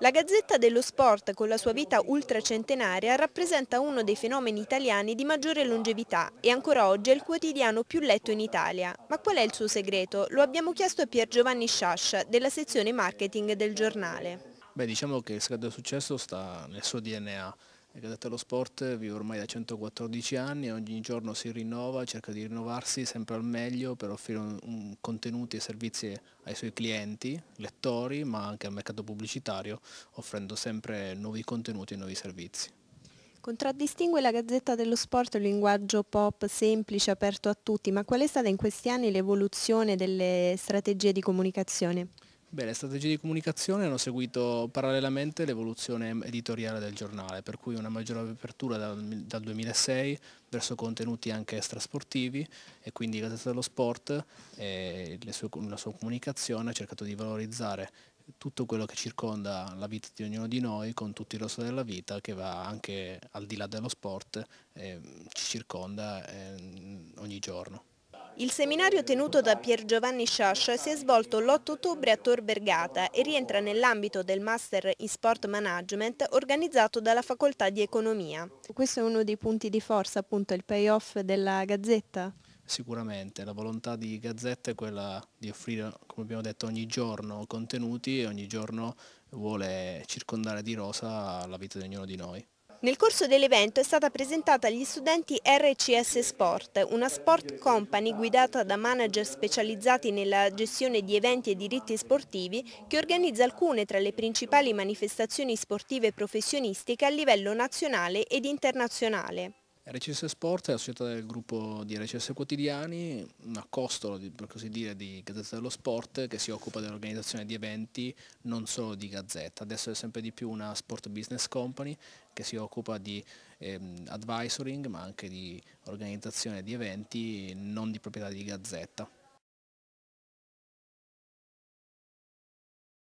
La Gazzetta dello Sport, con la sua vita ultracentenaria, rappresenta uno dei fenomeni italiani di maggiore longevità e ancora oggi è il quotidiano più letto in Italia. Ma qual è il suo segreto? Lo abbiamo chiesto a Pier Giovanni Sciascia, della sezione marketing del giornale. Beh, diciamo che il segreto del successo sta nel suo DNA la Gazzetta dello sport, vive ormai da 114 anni e ogni giorno si rinnova, cerca di rinnovarsi sempre al meglio per offrire un, un contenuti e servizi ai suoi clienti, lettori, ma anche al mercato pubblicitario, offrendo sempre nuovi contenuti e nuovi servizi. Contraddistingue la Gazzetta dello Sport un linguaggio pop semplice, aperto a tutti, ma qual è stata in questi anni l'evoluzione delle strategie di comunicazione? Beh, le strategie di comunicazione hanno seguito parallelamente l'evoluzione editoriale del giornale, per cui una maggiore apertura dal, dal 2006 verso contenuti anche extrasportivi e quindi la testa dello Sport eh, e sue, la sua comunicazione ha cercato di valorizzare tutto quello che circonda la vita di ognuno di noi con tutto il resto della vita che va anche al di là dello sport, e ci circonda eh, ogni giorno. Il seminario tenuto da Pier Giovanni Sciascia si è svolto l'8 ottobre a Tor Bergata e rientra nell'ambito del Master in Sport Management organizzato dalla Facoltà di Economia. Questo è uno dei punti di forza, appunto, il payoff della Gazzetta? Sicuramente, la volontà di Gazzetta è quella di offrire, come abbiamo detto, ogni giorno contenuti e ogni giorno vuole circondare di rosa la vita di ognuno di noi. Nel corso dell'evento è stata presentata agli studenti RCS Sport, una sport company guidata da manager specializzati nella gestione di eventi e diritti sportivi che organizza alcune tra le principali manifestazioni sportive professionistiche a livello nazionale ed internazionale. RCS Sport è la società del gruppo di RCS Quotidiani, una costola per così dire di Gazzetta dello Sport che si occupa dell'organizzazione di eventi non solo di Gazzetta, adesso è sempre di più una sport business company che si occupa di ehm, advisoring ma anche di organizzazione di eventi non di proprietà di Gazzetta.